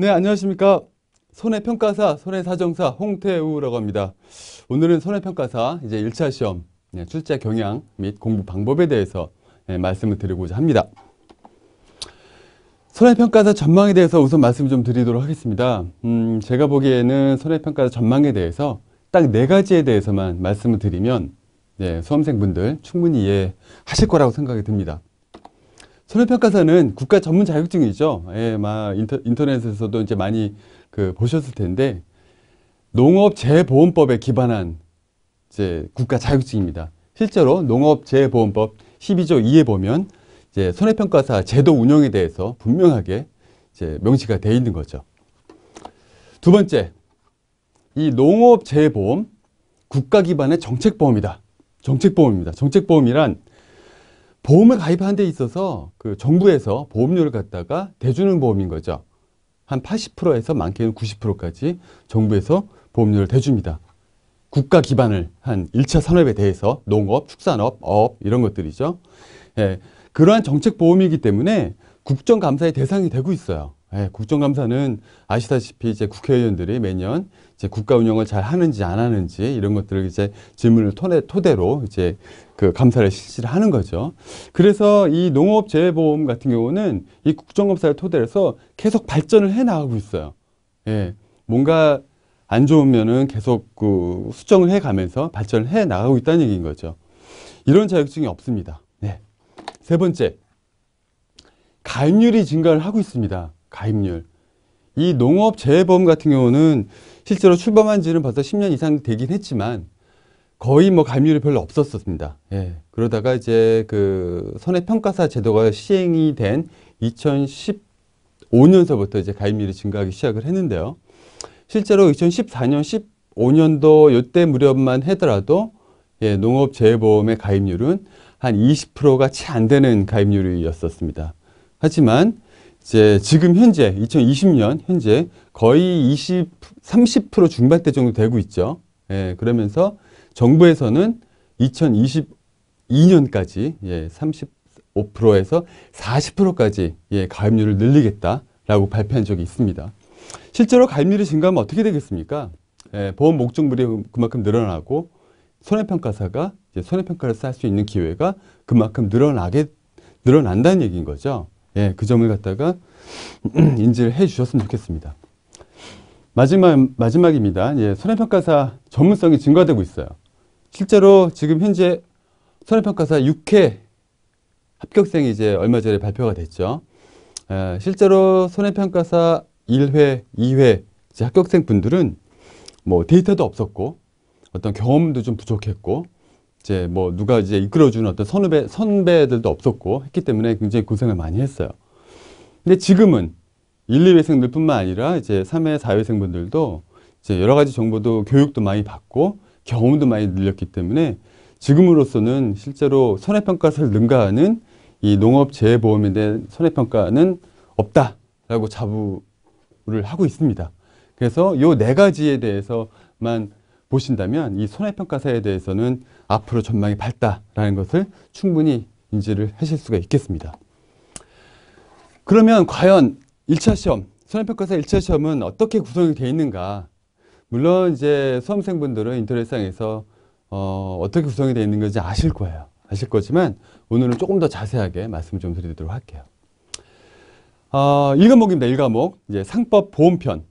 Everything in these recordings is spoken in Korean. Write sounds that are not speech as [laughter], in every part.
네, 안녕하십니까. 손해평가사, 손해사정사 홍태우라고 합니다. 오늘은 손해평가사 이제 1차 시험 네, 출제 경향 및 공부 방법에 대해서 네, 말씀을 드리고자 합니다. 손해평가사 전망에 대해서 우선 말씀 좀 드리도록 하겠습니다. 음, 제가 보기에는 손해평가사 전망에 대해서 딱 네 가지에 대해서만 말씀을 드리면 예, 수험생분들 충분히 이해하실 거라고 생각이 듭니다. 선호평가사는 국가 전문 자격증이죠. 예, 막 인터, 인터넷에서도 이제 많이 그 보셨을 텐데 농업 재보험법에 기반한 이제 국가 자격증입니다. 실제로 농업 재보험법 12조 2에 보면 이제 손해평가사 제도 운영에 대해서 분명하게 이제 명시가 돼 있는 거죠. 두 번째, 이 농업 재보험 국가 기반의 정책보험이다. 정책보험입니다. 정책보험이란 보험을 가입하는데 있어서 그 정부에서 보험료를 갖다가 대주는 보험인 거죠. 한 80%에서 많게는 90%까지 정부에서 보험료를 대줍니다. 국가 기반을 한 1차 산업에 대해서 농업, 축산업, 업 이런 것들이죠. 예, 그러한 정책 보험이기 때문에 국정감사의 대상이 되고 있어요. 예, 국정감사는 아시다시피 이제 국회의원들이 매년 이제 국가 운영을 잘 하는지 안 하는지 이런 것들을 이제 질문을 토대, 토대로 이제 그 감사를 실시를 하는 거죠. 그래서 이 농업재해보험 같은 경우는 이 국정감사를 토대로 해서 계속 발전을 해 나가고 있어요. 예. 뭔가 안 좋으면은 계속 그 수정을 해 가면서 발전을 해 나가고 있다는 얘기인 거죠. 이런 자격증이 없습니다. 네. 세 번째. 가입률이 증가를 하고 있습니다. 가입률. 이 농업재해보험 같은 경우는 실제로 출범한 지는 벌써 10년 이상 되긴 했지만 거의 뭐 가입률이 별로 없었습니다. 예. 그러다가 이제 그 손해평가사 제도가 시행이 된 2015년서부터 이제 가입률이 증가하기 시작을 했는데요. 실제로 2014년, 15년도 요때 무렵만 하더라도 예, 농업재해보험의 가입률은 한 20%가 채 안 되는 가입률이었었습니다. 하지만 이제 지금 현재 2020년 현재 거의 20, 30% 중반대 정도 되고 있죠. 예, 그러면서 정부에서는 2022년까지 예, 35%에서 40%까지 예, 가입률을 늘리겠다라고 발표한 적이 있습니다. 실제로 가입률이 증가하면 어떻게 되겠습니까? 예, 보험 목적물이 그만큼 늘어나고 손해평가사가 이제 손해평가를 쌓을 수 있는 기회가 그만큼 늘어나게 늘어난다는 얘기인 거죠. 예, 그 점을 갖다가 [clears throat] 인지를 해 주셨으면 좋겠습니다. 마지막, 마지막입니다. 예, 손해평가사 전문성이 증가되고 있어요. 실제로 지금 현재 손해평가사 6회 합격생이 이제 얼마 전에 발표가 됐죠. 예, 실제로 손해평가사 1회, 2회 합격생 분들은 뭐 데이터도 없었고 어떤 경험도 좀 부족했고 이제 뭐 누가 이제 이끌어주는 어떤 선후배, 선배들도 없었고 했기 때문에 굉장히 고생을 많이 했어요. 근데 지금은 1, 2회생들 뿐만 아니라 이제 3회, 4회생분들도 이제 여러 가지 정보도 교육도 많이 받고 경험도 많이 늘렸기 때문에 지금으로서는 실제로 손해평가를 능가하는 이 농업재해보험에 대한 손해평가는 없다라고 자부를 하고 있습니다. 그래서 요 네 가지에 대해서만 보신다면 이 손해평가사에 대해서는 앞으로 전망이 밝다라는 것을 충분히 인지를 하실 수가 있겠습니다. 그러면 과연 1차 시험, 수험평가사 1차 시험은 어떻게 구성이 되어 있는가? 물론 이제 수험생분들은 인터넷상에서 어, 어떻게 구성이 되어 있는 건지 아실 거예요. 아실 거지만 오늘은 조금 더 자세하게 말씀을 좀 드리도록 할게요. 어, 1과목입니다. 1과목. 이제 상법 보험편.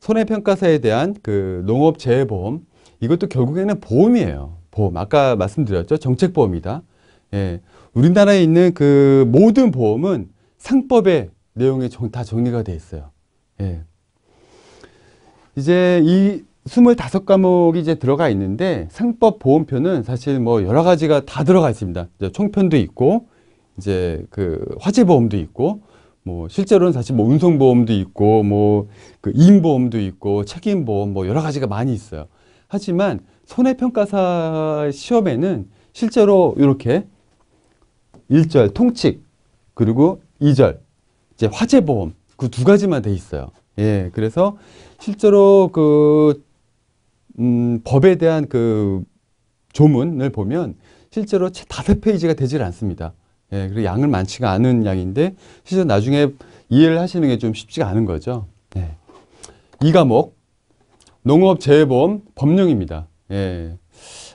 손해평가사에 대한 그 농업재해보험. 이것도 결국에는 보험이에요. 보험 아까 말씀드렸죠 정책 보험이다. 예, 우리나라에 있는 그 모든 보험은 상법의 내용에 다 정리가 돼 있어요. 예. 이제 이 스물다섯 과목이 이제 들어가 있는데 상법 보험표는 사실 뭐 여러 가지가 다 들어가 있습니다. 이제 총편도 있고 이제 그 화재 보험도 있고 뭐 실제로는 사실 뭐 운송 보험도 있고 뭐 그 임보험도 있고 책임 보험 뭐 여러 가지가 많이 있어요. 하지만 손해평가사 시험에는 실제로 이렇게 1절 통칙 그리고 2절 이제 화재보험 그 두 가지만 돼 있어요. 예, 그래서 실제로 그 음, 법에 대한 그 조문을 보면 실제로 다섯 페이지가 되질 않습니다. 예, 그리고 양을 많지가 않은 양인데 실제 나중에 이해를 하시는 게 좀 쉽지가 않은 거죠. 예. 이 과목 농업재해보험 법령입니다. 예.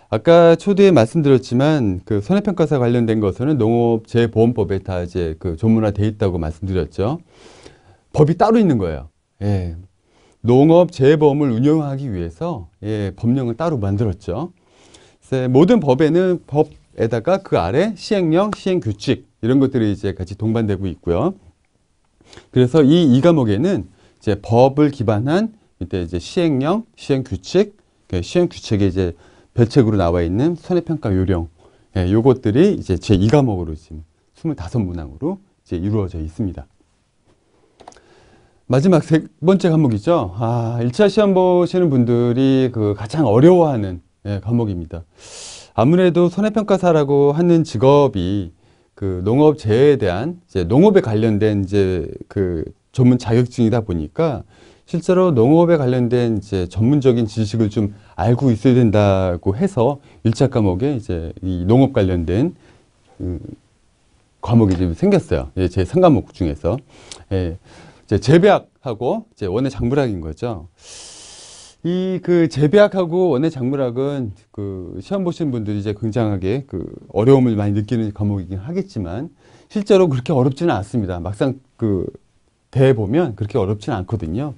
아까 초두에 말씀드렸지만 그 손해평가사 관련된 것은 농업재해보험법에 다 이제 그 조문화돼 있다고 말씀드렸죠. 법이 따로 있는 거예요. 예. 농업재해보험을 운영하기 위해서 예, 법령을 따로 만들었죠. 모든 법에는 법에다가 그 아래 시행령, 시행규칙 이런 것들이 이제 같이 동반되고 있고요. 그래서 이 이 과목에는 이제 법을 기반한 이때 이제 시행령, 시행규칙 그 시행 규칙에 이제 별책으로 나와 있는 손해평가 요령 예, 요것들이 이제 제 2과목으로 지금 25문항으로 이제 이루어져 있습니다. 마지막 세 번째 과목이죠. 아, 1차 시험 보시는 분들이 그 가장 어려워하는 예, 과목입니다. 아무래도 손해평가사라고 하는 직업이 그 농업 제어에 대한 이제 농업에 관련된 이제 그 전문 자격증이다 보니까 실제로 농업에 관련된 이제 전문적인 지식을 좀 알고 있어야 된다고 해서 일차 과목에 이제 이 농업 관련된 그 과목이 좀 생겼어요. 예, 제 3과목 중에서. 예, 이제 재배학하고 이제 원예 작물학인 거죠. 이 그 재배학하고 원예 작물학은 그 시험 보신 분들이 이제 굉장하게 그 어려움을 많이 느끼는 과목이긴 하겠지만 실제로 그렇게 어렵지는 않습니다. 막상 그 대해 보면 그렇게 어렵지는 않거든요.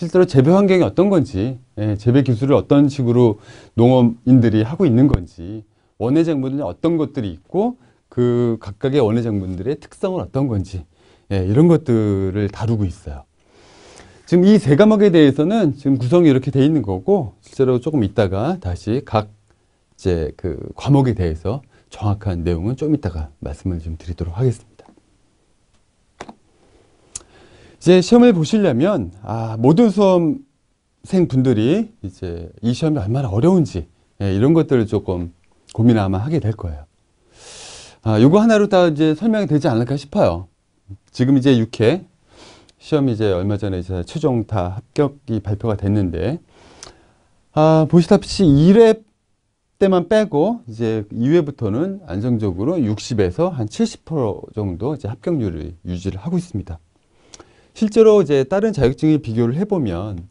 실제로 재배 환경이 어떤 건지 예, 재배 기술을 어떤 식으로 농업인들이 하고 있는 건지 원예 작물들이 어떤 것들이 있고 그 각각의 원예 작물들의 특성은 어떤 건지 예, 이런 것들을 다루고 있어요. 지금 이 세 과목에 대해서는 지금 구성이 이렇게 돼 있는 거고 실제로 조금 있다가 다시 각 이제 그 과목에 대해서 정확한 내용은 좀있다가 말씀을 좀 드리도록 하겠습니다. 이제 시험을 보시려면 아, 모든 수험생 분들이 이제 이 시험이 얼마나 어려운지 예, 이런 것들을 조금 고민 아마 하게 될 거예요. 아, 요거 하나로 다 이제 설명이 되지 않을까 싶어요. 지금 이제 6회 시험이 이제 얼마 전에 이제 최종 다 합격이 발표가 됐는데 아, 보시다시피 1회 때만 빼고 이제 2회부터는 안정적으로 60에서 한 70% 정도 이제 합격률을 유지를 하고 있습니다. 실제로 이제 다른 자격증에 비교를 해보면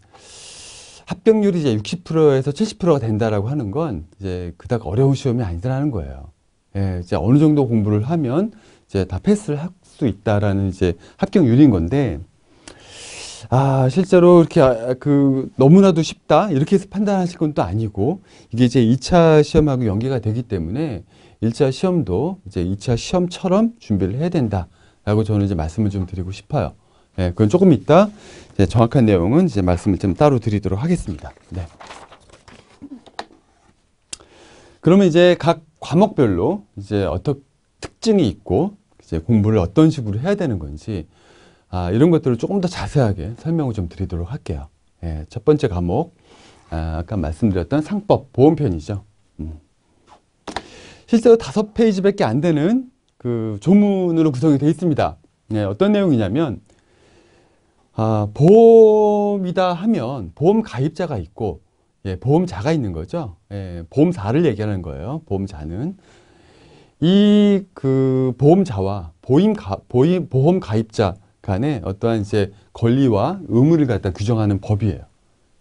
합격률이 이제 60%에서 70%가 된다라고 하는 건 이제 그닥 어려운 시험이 아니라는 거예요. 예, 이제 어느 정도 공부를 하면 이제 다 패스를 할 수 있다라는 이제 합격률인 건데 아 실제로 이렇게 그 너무나도 쉽다 이렇게 해서 판단하실 건 또 아니고 이게 이제 2차 시험하고 연계가 되기 때문에 1차 시험도 이제 2차 시험처럼 준비를 해야 된다라고 저는 이제 말씀을 좀 드리고 싶어요. 네, 그건 조금 있다. 이제 정확한 내용은 이제 말씀을 좀 따로 드리도록 하겠습니다. 네. 그러면 이제 각 과목별로 이제 어떤 특징이 있고 이제 공부를 어떤 식으로 해야 되는 건지 아, 이런 것들을 조금 더 자세하게 설명을 좀 드리도록 할게요. 예, 첫 번째 과목 아, 까 말씀드렸던 상법 보험편이죠. 음. 실제로 다섯 페이지밖에 안 되는 그 조문으로 구성이 되어 있습니다. 예, 어떤 내용이냐면 아, 보험이다 하면 보험 가입자가 있고 예, 보험자가 있는 거죠. 예, 보험사를 얘기하는 거예요. 보험자는 이 그 보험자와 보임 가, 보임 보험 가입자 간에 어떠한 이제 권리와 의무를 갖다 규정하는 법이에요.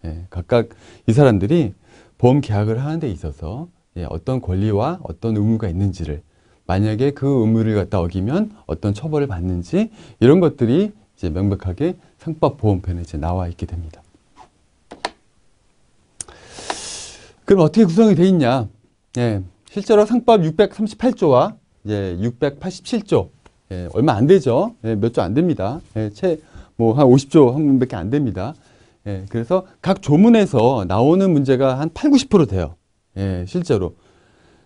예, 각각 이 사람들이 보험 계약을 하는 데 있어서 예, 어떤 권리와 어떤 의무가 있는지를 만약에 그 의무를 갖다 어기면 어떤 처벌을 받는지 이런 것들이 이제 명백하게 상법보험편에 이제 나와 있게 됩니다. 그럼 어떻게 구성이 돼 있냐? 예, 실제로 상법 638조와 예, 687조 예, 얼마 안 되죠. 예, 몇 조 안 됩니다. 예, 채뭐한 50조 한 분밖에 안 됩니다. 예, 그래서 각 조문에서 나오는 문제가 한 8, 90% 돼요. 예, 실제로.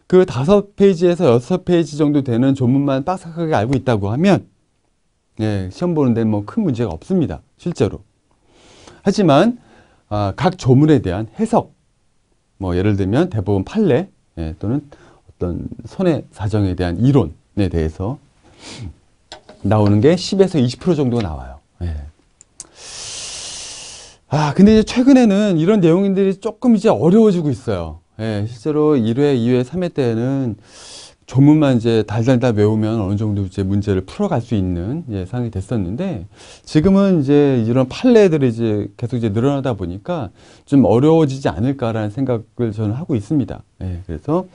그다 페이지에서 여 페이지 정도 되는 조문만 빡빡하게 알고 있다고 하면 예, 시험 보는 데뭐 큰 문제가 없습니다. 실제로. 하지만 아, 각 조문에 대한 해석, 뭐 예를 들면 대법원 판례 예, 또는 어떤 손해 사정에 대한 이론에 대해서 나오는 게 10에서 20% 정도 나와요. 예. 아, 근데 이제 최근에는 이런 내용들이 조금 이제 어려워지고 있어요. 예, 실제로 1회, 2회, 3회 때는 조문만 이제 달달달 외우면 어느 정도 이제 문제를 풀어갈 수 있는 예, 상황이 됐었는데 지금은 이제 이런 판례들이 이제 계속 이제 늘어나다 보니까 좀 어려워지지 않을까라는 생각을 저는 하고 있습니다. 예, 그래서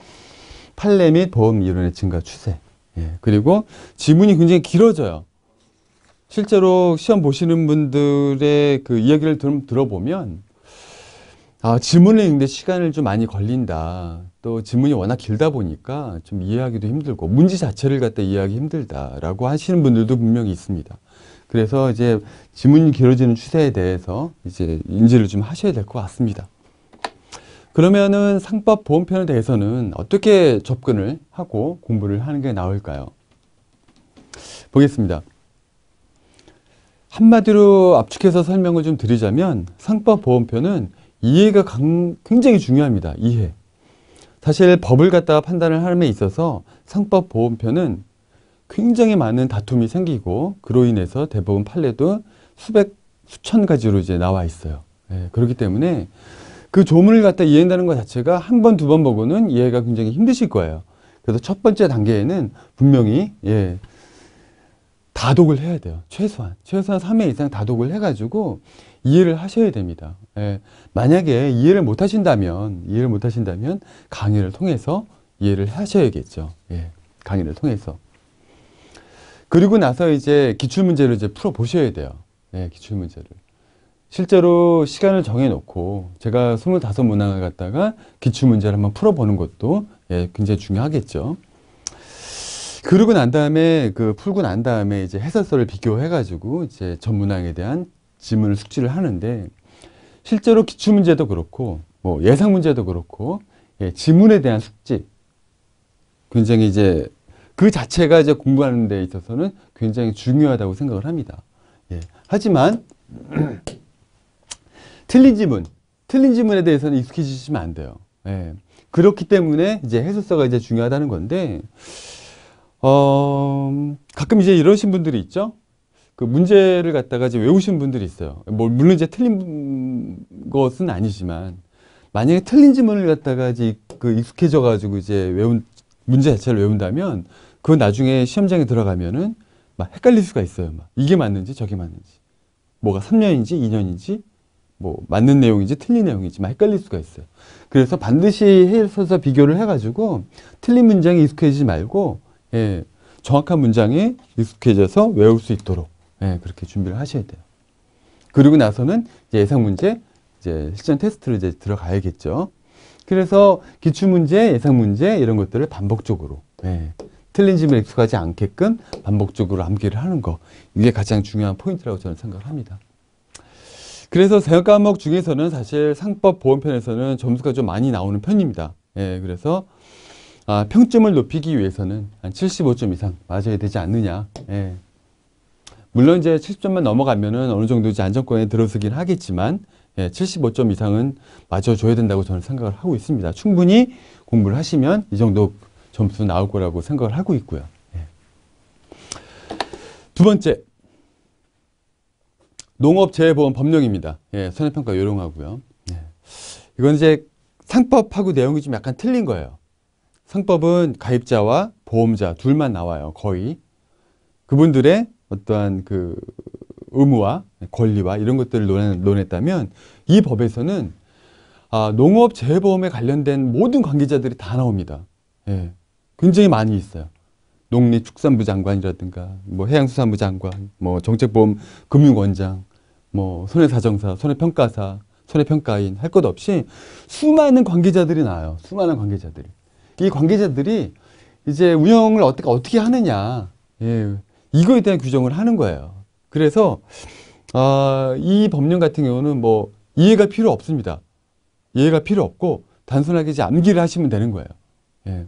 판례 및 보험 이론의 증가 추세. 예, 그리고 지문이 굉장히 길어져요. 실제로 시험 보시는 분들의 그 이야기를 들, 들어보면 아, 지문을 읽는데 시간을 좀 많이 걸린다. 또 지문이 워낙 길다 보니까 좀 이해하기도 힘들고 문제 자체를 갖다 이해하기 힘들다라고 하시는 분들도 분명히 있습니다. 그래서 이제 지문이 길어지는 추세에 대해서 이제 인지를 좀 하셔야 될 것 같습니다. 그러면은 상법 보험편에 대해서는 어떻게 접근을 하고 공부를 하는 게 나을까요? 보겠습니다. 한마디로 압축해서 설명을 좀 드리자면 상법 보험편은 이해가 굉장히 중요합니다. 이해. 사실 법을 갖다가 판단을 하는 데 있어서 상법 보험편은 굉장히 많은 다툼이 생기고 그로 인해서 대법원 판례도 수백 수천 가지로 이제 나와 있어요. 예, 그렇기 때문에 그 조문을 갖다 이해한다는 것 자체가 한 번, 두 번 보고는 이해가 굉장히 힘드실 거예요. 그래서 첫 번째 단계에는 분명히 예, 다독을 해야 돼요. 최소한. 최소한 3회 이상 다독을 해가지고 이해를 하셔야 됩니다. 예, 만약에 이해를 못 하신다면, 이해를 못 하신다면 강의를 통해서 이해를 하셔야겠죠. 예, 강의를 통해서. 그리고 나서 이제 기출문제를 이제 풀어보셔야 돼요. 예, 기출문제를. 실제로 시간을 정해놓고 제가 25문항을 갖다가 기출문제를 한번 풀어보는 것도 예, 굉장히 중요하겠죠. 그러고 난 다음에 그 풀고 난 다음에 이제 해설서를 비교해가지고 이제 전문항에 대한 지문을 숙지를 하는데 실제로 기출 문제도 그렇고 뭐 예상 문제도 그렇고 예, 지문에 대한 숙지 굉장히 이제 그 자체가 이제 공부하는 데 있어서는 굉장히 중요하다고 생각을 합니다. 예, 하지만 [clears throat] 틀린 지문, 틀린 지문에 대해서는 익숙해지시면 안 돼요. 예, 그렇기 때문에 이제 해설서가 이제 중요하다는 건데 어, 가끔 이제 이러신 분들이 있죠. 그 문제를 갖다가 이제 외우신 분들이 있어요. 뭐 물론 이제 틀린 것은 아니지만 만약에 틀린 지문을 갖다가 이제 그 익숙해져 가지고 이제 외운 문제 자체를 외운다면 그 나중에 시험장에 들어가면은 막 헷갈릴 수가 있어요. 막 이게 맞는지 저게 맞는지 뭐가 3년인지 2년인지 뭐 맞는 내용인지 틀린 내용인지 막 헷갈릴 수가 있어요. 그래서 반드시 해설서 비교를 해가지고 틀린 문장에 익숙해지지 말고 예, 정확한 문장에 익숙해져서 외울 수 있도록 네, 그렇게 준비를 하셔야 돼요. 그리고 나서는 이제 예상 문제, 이제 실전 테스트를 이제 들어가야겠죠. 그래서 기출 문제, 예상 문제 이런 것들을 반복적으로 네, 틀린 지문 익숙하지 않게끔 반복적으로 암기를 하는 거 이게 가장 중요한 포인트라고 저는 생각 합니다. 그래서 세 과목 중에서는 사실 상법 보험편에서는 점수가 좀 많이 나오는 편입니다. 예, 그래서 아, 평점을 높이기 위해서는 한 75점 이상 맞아야 되지 않느냐. 예, 물론 이제 70점만 넘어가면은 어느 정도 이제 안정권에 들어서긴 하겠지만 예, 75점 이상은 맞춰줘야 된다고 저는 생각을 하고 있습니다. 충분히 공부를 하시면 이 정도 점수 나올 거라고 생각을 하고 있고요. 예. 두 번째, 농업재해보험 법령입니다. 예, 손해평가 요령하고요. 예. 이건 이제 상법하고 내용이 좀 약간 틀린 거예요. 상법은 가입자와 보험자 둘만 나와요. 거의. 그분들의 어떠한 그 의무와 권리와 이런 것들을 논했, 다면이 법에서는 아, 농업 재해보험에 관련된 모든 관계자들이 다 나옵니다. 예, 굉장히 많이 있어요. 농림축산부 장관이라든가 뭐 해양수산부 장관, 뭐 정책보험 금융원장, 뭐 손해사정사, 손해평가사, 손해평가인 할 것 없이 수많은 관계자들이 나와요. 수많은 관계자들이. 이 관계자들이 이제 운영을 어떻게 어떻게 하느냐. 예. 이거에 대한 규정을 하는 거예요. 그래서 아, 이 법령 같은 경우는 뭐 이해가 필요 없습니다. 이해가 필요 없고 단순하게 이제 암기를 하시면 되는 거예요. 예.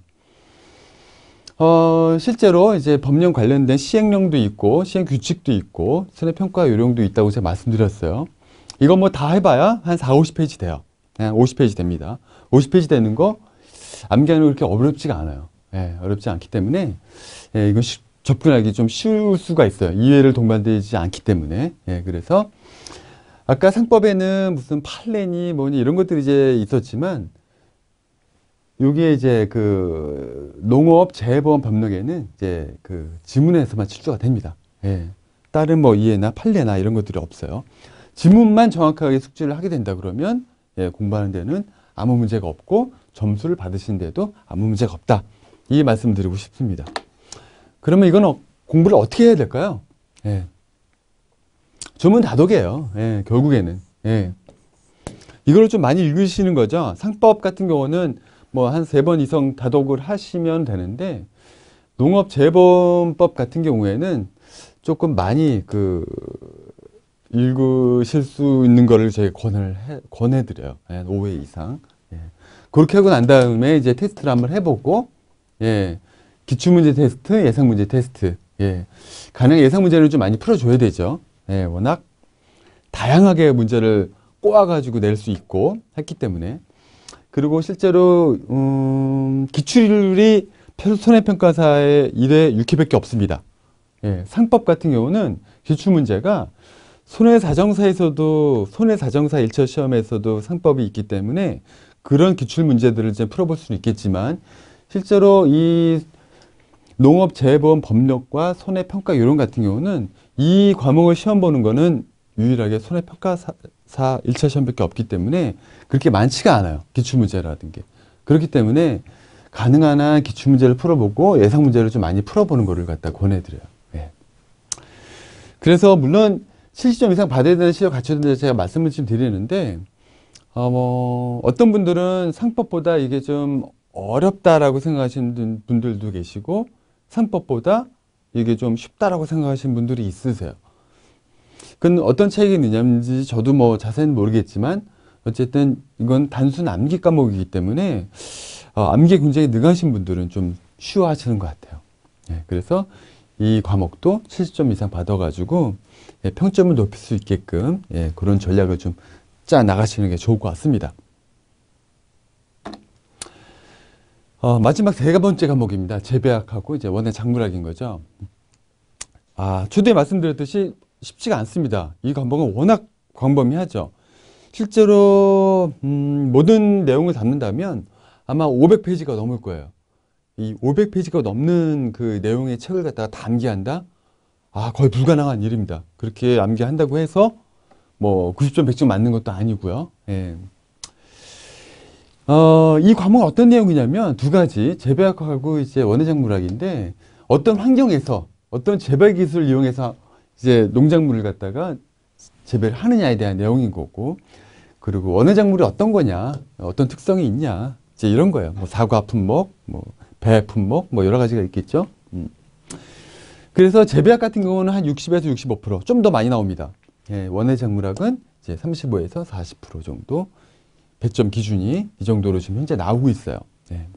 어, 실제로 이제 법령 관련된 시행령도 있고 시행 규칙도 있고 세뇌 평가 요령도 있다고 제가 말씀드렸어요. 이건 뭐 다 해봐야 한 4, 50페이지 돼요. 50페이지 예, 됩니다. 50페이지 되는 거 암기하는 거 그렇게 어렵지가 않아요. 예, 어렵지 않기 때문에 예, 이건 쉽, 접근하기 좀 쉬울 수가 있어요. 이해를 동반되지 않기 때문에. 예, 그래서 아까 상법에는 무슨 판례니 뭐니 이런 것들이 이제 있었지만 요게 이제 그 농업 재해보험 법령에는 이제 그 지문에서만 출제가 됩니다. 예. 다른 뭐 이해나 판례나 이런 것들이 없어요. 지문만 정확하게 숙지를 하게 된다 그러면 예, 공부하는 데는 아무 문제가 없고 점수를 받으신 데도 아무 문제가 없다. 이 말씀 드리고 싶습니다. 그러면 이건 공부를 어떻게 해야 될까요? 예. 주문 다독이에요. 예, 결국에는. 예. 이걸 좀 많이 읽으시는 거죠. 상법 같은 경우는 뭐 한 세 번 이상 다독을 하시면 되는데 농업재범법 같은 경우에는 조금 많이 그 읽으실 수 있는 거를 제가 권을 해, 권해드려요. 예, 5회 이상. 예. 그렇게 하고 난 다음에 이제 테스트를 한번 해보고, 예. 기출문제 테스트, 예상문제 테스트 예. 가능 예상문제를 좀 많이 풀어줘야 되죠. 예, 워낙 다양하게 문제를 꼬아가지고 낼 수 있고 했기 때문에 그리고 실제로 음, 기출이 률 손해평가사의 1회 6회밖에 없습니다. 예, 상법 같은 경우는 기출문제가 손해사정사에서도 손해사정사 1차 시험에서도 상법이 있기 때문에 그런 기출문제들을 이제 풀어볼 수는 있겠지만 실제로 이 농업재해보험 법률과 손해평가 요령 같은 경우는 이 과목을 시험 보는 거는 유일하게 손해평가사 일차 시험밖에 없기 때문에 그렇게 많지가 않아요. 기출문제라든 게. 그렇기 때문에 가능한 한 기출문제를 풀어보고 예상문제를 좀 많이 풀어보는 거를 갖다 권해드려요. 예. 그래서 물론 70점 이상 받아야 되는 시력 갖춰야 된다 제가 말씀을 좀 드리는데 어, 뭐 어떤 분들은 상법보다 이게 좀 어렵다라고 생각하시는 분들도 계시고 산법보다 이게 좀 쉽다라고 생각하시는 분들이 있으세요. 그건 어떤 차이 있느냐인지 저도 뭐 자세히는 모르겠지만 어쨌든 이건 단순 암기 과목이기 때문에 어, 암기에 굉장히 능하신 분들은 좀 쉬워하시는 것 같아요. 예, 그래서 이 과목도 70점 이상 받아가지고 예, 평점을 높일 수 있게끔 예, 그런 전략을 좀 짜 나가시는 게 좋을 것 같습니다. 어, 마지막 세 번째 과목입니다. 재배학하고 이제 원의 작물학인 거죠. 아, 초대에 말씀드렸듯이 쉽지가 않습니다. 이 과목은 워낙 광범위하죠. 실제로 음, 모든 내용을 담는다면 아마 500페이지가 넘을 거예요. 이 500페이지가 넘는 그 내용의 책을 갖다가 다기한다 아, 거의 불가능한 일입니다. 그렇게 암기한다고 해서 뭐 90점, 100점 맞는 것도 아니고요. 예. 어, 이 과목은 어떤 내용이냐면 두 가지 재배학하고 이제 원예작물학인데 어떤 환경에서 어떤 재배 기술을 이용해서 이제 농작물을 갖다가 재배를 하느냐에 대한 내용인 거고 그리고 원예작물이 어떤 거냐 어떤 특성이 있냐 이제 이런 거예요. 뭐 사과 품목, 뭐 배 품목 뭐 여러 가지가 있겠죠. 음. 그래서 재배학 같은 경우는 한 60에서 65%좀 더 많이 나옵니다. 예, 원예작물학은 이제 35에서 40% 정도 배점 기준이 이 정도로 지금 현재 나오고 있어요. 네.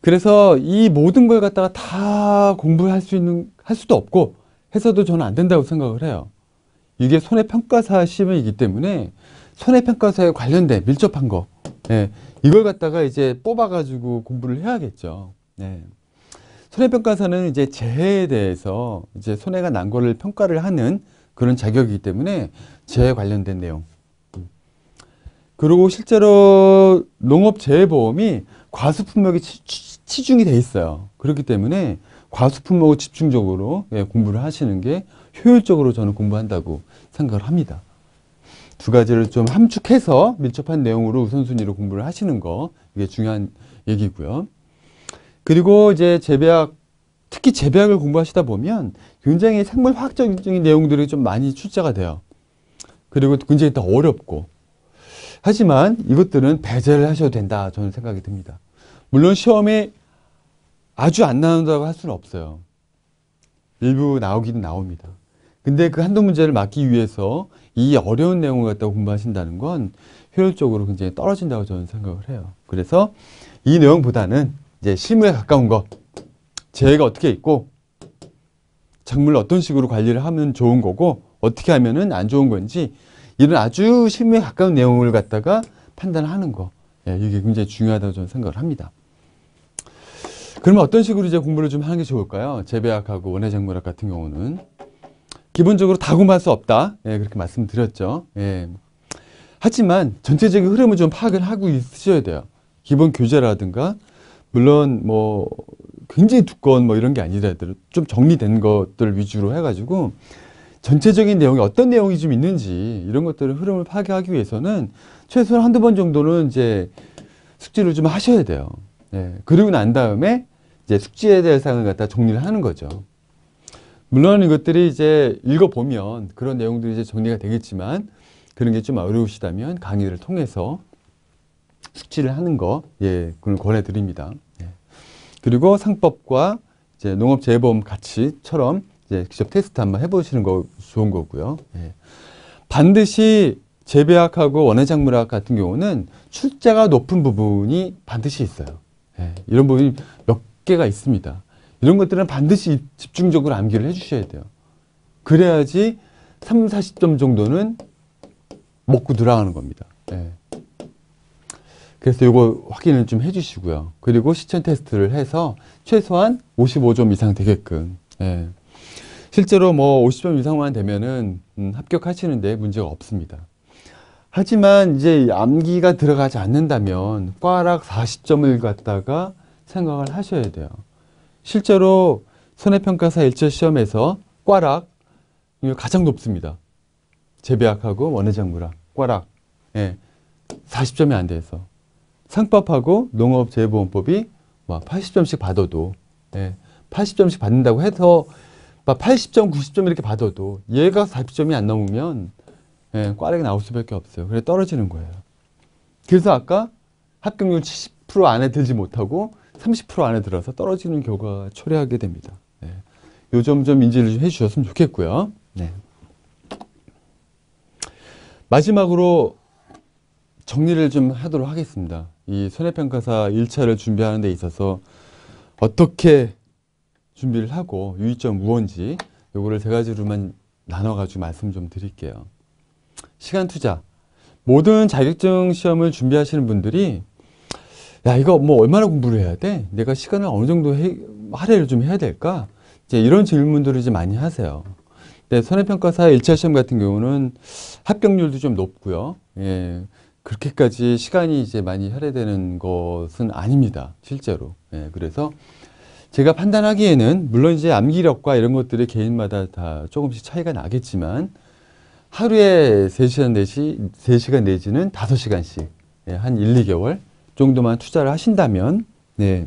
그래서 이 모든 걸 갖다가 다 공부할 수 있는 할 수도 없고 해서도 저는 안 된다고 생각을 해요. 이게 손해평가사 시험이기 때문에 손해평가사에 관련된 밀접한 거 예, 이걸 갖다가 이제 뽑아가지고 공부를 해야겠죠. 예. 손해평가사는 이제 재해에 대해서 이제 손해가 난 거를 평가를 하는 그런 자격이기 때문에 재해 관련된 내용 그리고 실제로 농업재해보험이 과수품목에 치중이 돼 있어요. 그렇기 때문에 과수품목을 집중적으로 예, 공부를 하시는 게 효율적으로 저는 공부한다고 생각을 합니다. 두 가지를 좀 함축해서 밀접한 내용으로 우선순위로 공부를 하시는 거 이게 중요한 얘기고요. 그리고 이제 재배학 특히 재배학을 공부하시다 보면 굉장히 생물화학적인 내용들이 좀 많이 출제가 돼요. 그리고 굉장히 더 어렵고 하지만 이것들은 배제를 하셔도 된다 저는 생각이 듭니다. 물론 시험에 아주 안 나온다고 할 수는 없어요. 일부 나오긴 기 나옵니다. 근데 그 한두 문제를 막기 위해서 이 어려운 내용을 갖다 공부하신다는 건 효율적으로 굉장히 떨어진다고 저는 생각을 해요. 그래서 이 내용보다는 이제 실무에 가까운 것, 재해가 어떻게 있고 작물을 어떤 식으로 관리를 하면 좋은 거고 어떻게 하면 안 좋은 건지 이런 아주 실무에 가까운 내용을 갖다가 판단하는 거 예, 이게 굉장히 중요하다고 저는 생각을 합니다. 그러면 어떤 식으로 이제 공부를 좀 하는 게 좋을까요? 재배학하고 원예생물학 같은 경우는 기본적으로 다공할수 없다 예, 그렇게 말씀드렸죠. 예. 하지만 전체적인 흐름을 좀 파악을 하고 있으셔야 돼요. 기본 교재라든가 물론 뭐 굉장히 두꺼운 뭐 이런 게 아니라 좀 정리된 것들 위주로 해가지고 전체적인 내용이 어떤 내용이 좀 있는지 이런 것들을 흐름을 파괴하기 위해서는 최소한 한두 번 정도는 이제 숙지를 좀 하셔야 돼요. 예. 네. 그리고 난 다음에 이제 숙지에 대한 사 갖다 정리를 하는 거죠. 물론 이것들이 이제 읽어보면 그런 내용들이 이제 정리가 되겠지만 그런 게 좀 어려우시다면 강의를 통해서 숙지를 하는 거, 예, 그걸 권해드립니다. 예. 그리고 상법과 이제 농업재해 가치처럼 이제 직접 테스트 한번 해보시는 거 좋은 거고요. 예. 반드시 재배학하고 원예작물학 같은 경우는 출자가 높은 부분이 반드시 있어요. 예. 이런 부분이 몇 개가 있습니다. 이런 것들은 반드시 집중적으로 암기를 해주셔야 돼요. 그래야지 3, 40점 정도는 먹고 들어가는 겁니다. 예. 그래서 이거 확인을 좀 해주시고요. 그리고 시청 테스트를 해서 최소한 55점 이상 되게끔 예. 실제로 뭐 50점 이상만 되면은 음, 합격하시는데 문제가 없습니다. 하지만 이제 암기가 들어가지 않는다면 꽈락 40점을 갖다가 생각을 하셔야 돼요. 실제로 손해평가사 1차 시험에서 꽈락 가장 높습니다. 재배학하고 원예장구랑 꽈락 예, 40점이 안 돼서 상법하고 농업재해보험법이 80점씩 뭐 받아도 예, 80점씩 받는다고 해서 80점, 90점 이렇게 받아도 얘가 40점이 안 넘으면 예, 꽈락이 나올 수밖에 없어요. 그래 떨어지는 거예요. 그래서 아까 합격률 70% 안에 들지 못하고 30% 안에 들어서 떨어지는 결과 초래하게 됩니다. 네. 예. 요점 좀 인지를 좀 해주셨으면 좋겠고요. 네. 마지막으로 정리를 좀 하도록 하겠습니다. 이 손해평가사 1차를 준비하는 데 있어서 어떻게 준비를 하고 유의점 무언지 요거를 세 가지로만 나눠가지고 말씀 좀 드릴게요. 시간 투자. 모든 자격증 시험을 준비하시는 분들이 야 이거 뭐 얼마나 공부를 해야 돼? 내가 시간을 어느 정도 해, 할애를 좀 해야 될까? 이제 이런 질문들을 이제 많이 하세요. 네, 선행평가사 1차 시험 같은 경우는 합격률도 좀 높고요. 예, 그렇게까지 시간이 이제 많이 할애되는 것은 아닙니다. 실제로. 예, 그래서 제가 판단하기에는 물론 이제 암기력과 이런 것들이 개인마다 다 조금씩 차이가 나겠지만 하루에 세시간 내지 세시간 내지는 다섯 시간씩한 예, 일, 이개월 정도만 투자를 하신다면 네.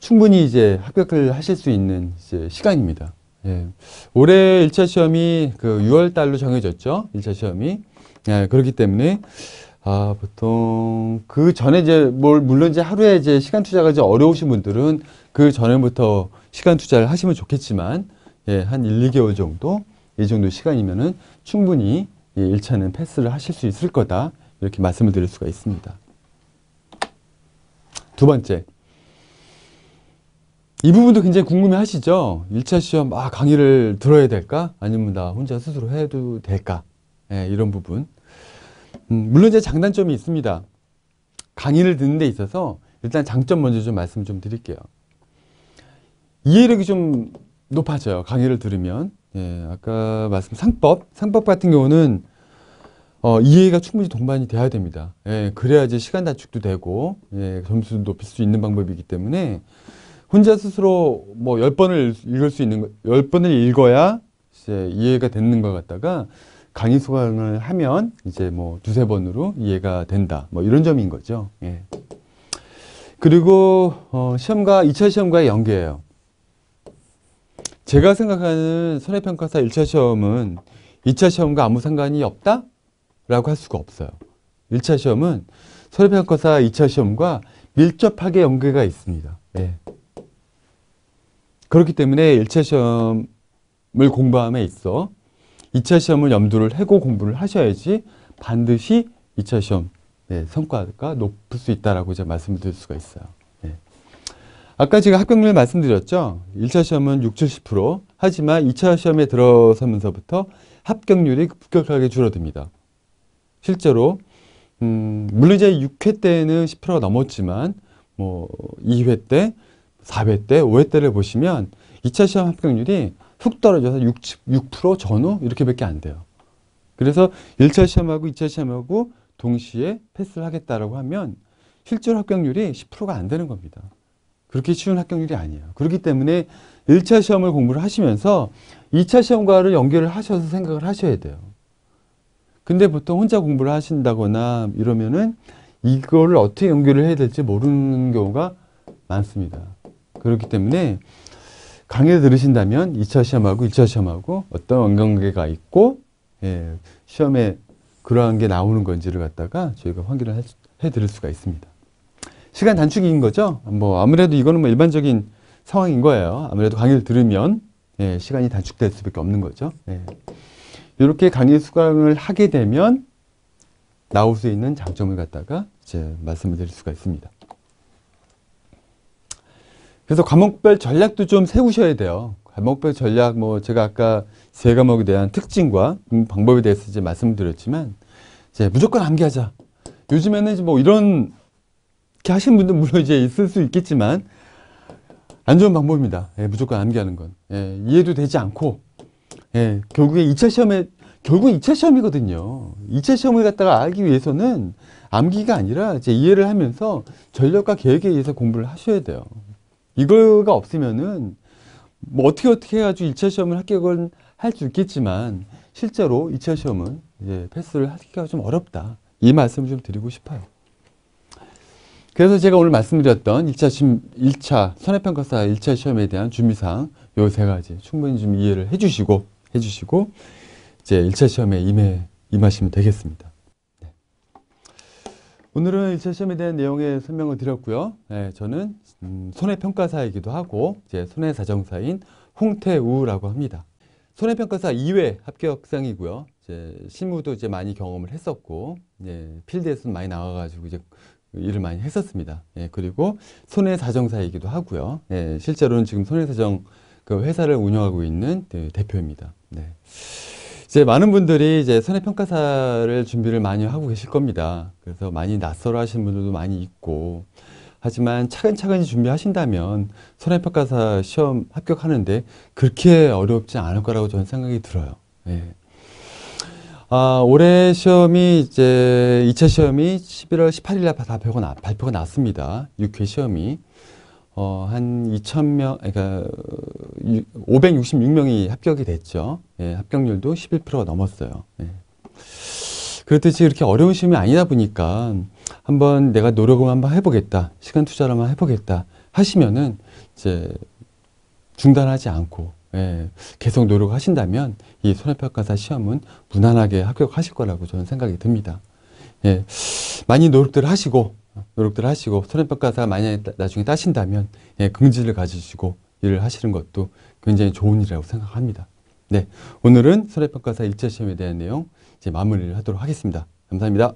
충분히 이제 합격을 하실 수 있는 이제 시간입니다. 예. 올해 일차 시험이 그 6월 달로 정해졌죠. 일차 시험이. 예, 그렇기 때문에 아, 보통 그 전에 이제 뭘 물론 이제 하루에 이제 시간 투자가 이제 어려우신 분들은 그 전에부터 시간 투자를 하시면 좋겠지만 예, 한 1, 2개월 정도 이 정도 시간이면은 충분히 예, 1차는 패스를 하실 수 있을 거다. 이렇게 말씀을 드릴 수가 있습니다. 두 번째. 이 부분도 굉장히 궁금해 하시죠? 1차 시험 아, 강의를 들어야 될까? 아니면 나 혼자 스스로 해도 될까? 예, 이런 부분. 음, 물론 이제 장단점이 있습니다. 강의를 듣는 데 있어서 일단 장점 먼저 좀 말씀 좀 드릴게요. 이해력이 좀 높아져요. 강의를 들으면. 예, 아까 말씀 상법, 상법 같은 경우는 어, 이해가 충분히 동반이 돼야 됩니다. 예, 그래야 이 시간 단축도 되고 예, 점수도 높일 수 있는 방법이기 때문에 혼자 스스로 뭐 열번을 읽을 수 있는 열번을 읽어야 이제 이해가 되는 것 같다가 강의 수강을 하면 이제 뭐 두세 번으로 이해가 된다. 뭐 이런 점인 거죠. 예. 그리고 어, 시험과 2차 시험과의 연계예요. 제가 생각하는 선해평가사 1차 시험은 2차 시험과 아무 상관이 없다? 라고 할 수가 없어요. 1차 시험은 선해평가사 2차 시험과 밀접하게 연계가 있습니다. 예. 그렇기 때문에 1차 시험을 공부함에 있어 2차 시험을 염두를 해고 공부를 하셔야지 반드시 2차 시험 네, 성과가 높을 수 있다라고 제가 말씀 드릴 수가 있어요. 네. 아까 제가 합격률 말씀드렸죠. 1차 시험은 60, 70% 하지만 2차 시험에 들어서면서부터 합격률이 급격하게 줄어듭니다. 실제로 음, 물론 이제 6회 때는 10%가 넘었지만 뭐 2회 때, 4회 때, 5회 때를 보시면 2차 시험 합격률이 훅 떨어져서 6, 6% 전후 이렇게밖에 안 돼요. 그래서 1차 시험하고 2차 시험하고 동시에 패스를 하겠다라고 하면 실제 합격률이 10%가 안 되는 겁니다. 그렇게 쉬운 합격률이 아니에요. 그렇기 때문에 1차 시험을 공부를 하시면서 2차 시험과를 연결을 하셔서 생각을 하셔야 돼요. 근데 보통 혼자 공부를 하신다거나 이러면은 이거 어떻게 연결을 해야 될지 모르는 경우가 많습니다. 그렇기 때문에 강의를 들으신다면 2차 시험하고 1차 시험하고 어떤 연관계가 있고 예, 시험에 그러한 게 나오는 건지를 갖다가 저희가 확인을 해드릴 수가 있습니다. 시간 단축인 거죠? 뭐 아무래도 이거는 뭐 일반적인 상황인 거예요. 아무래도 강의를 들으면 예, 시간이 단축될 수밖에 없는 거죠. 예. 이렇게 강의 수강을 하게 되면 나올 수 있는 장점을 갖다가 이제 말씀을 드릴 수가 있습니다. 그래서 과목별 전략도 좀 세우셔야 돼요. 과목별 전략 뭐 제가 아까 세 과목에 대한 특징과 방법에 대해서 이제 말씀드렸지만 이제 무조건 암기하자. 요즘에는 이제 뭐 이런 이렇게 하시는 분도 물론 이제 있을 수 있겠지만 안 좋은 방법입니다. 예, 무조건 암기하는 건 예, 이해도 되지 않고 예, 결국에 2차 시험에 결국 2차 시험이거든요. 2차 시험을 갖다가 알기 위해서는 암기가 아니라 이제 이해를 하면서 전략과 계획에 의해서 공부를 하셔야 돼요. 이거가 없으면은 뭐 어떻게 어떻게 해가지고 1차 시험을 합격을 할 수 있겠지만 실제로 2차 시험은 이제 패스를 하기가 좀 어렵다. 이 말씀을 좀 드리고 싶어요. 그래서 제가 오늘 말씀드렸던 1차, 시험, 1차 선해평가사 1차 시험에 대한 준비사항 요세 가지 충분히 좀 이해를 해주시고 해주시고 이제 1차 시험에 임해, 임하시면 되겠습니다. 네. 오늘은 1차 시험에 대한 내용의 설명을 드렸고요. 네, 저는 음, 손해평가사이기도 하고 이제 손해사정사인 홍태우라고 합니다. 손해평가사 2회 합격상이고요. 이제 실무도 이제 많이 경험을 했었고 예, 필드에서 많이 나와가지고 이제 일을 많이 했었습니다. 예, 그리고 손해사정사이기도 하고요. 예, 실제로는 지금 손해사정 그 회사를 운영하고 있는 대표입니다. 네. 이제 많은 분들이 이제 손해평가사를 준비를 많이 하고 계실 겁니다. 그래서 많이 낯설어 하시는 분들도 많이 있고 하지만 차근차근히 준비하신다면 소량평가사 시험 합격하는데 그렇게 어렵지 않을 거라고 저는 생각이 들어요. 예. 아, 올해 시험이 이제 2차 시험이 11월 18일 날 발표가, 나, 발표가 났습니다. 6회 시험이. 어, 한 2,000명, 그러니까 566명이 합격이 됐죠. 예, 합격률도 11%가 넘었어요. 예. 그렇듯이 이렇게 어려운 시험이 아니다 보니까 한번 내가 노력을 한번 해보겠다. 시간 투자를 한번 해보겠다. 하시면은 이제 중단하지 않고 예, 계속 노력하신다면 이 손해평가사 시험은 무난하게 합격하실 거라고 저는 생각이 듭니다. 예, 많이 노력들 하시고 노력들 하시고 손해평가사 만약에 나중에 따신다면 예, 긍지를 가지시고 일을 하시는 것도 굉장히 좋은 일이라고 생각합니다. 네, 오늘은 손해평가사 일제시험에 대한 내용 이제 마무리를 하도록 하겠습니다. 감사합니다.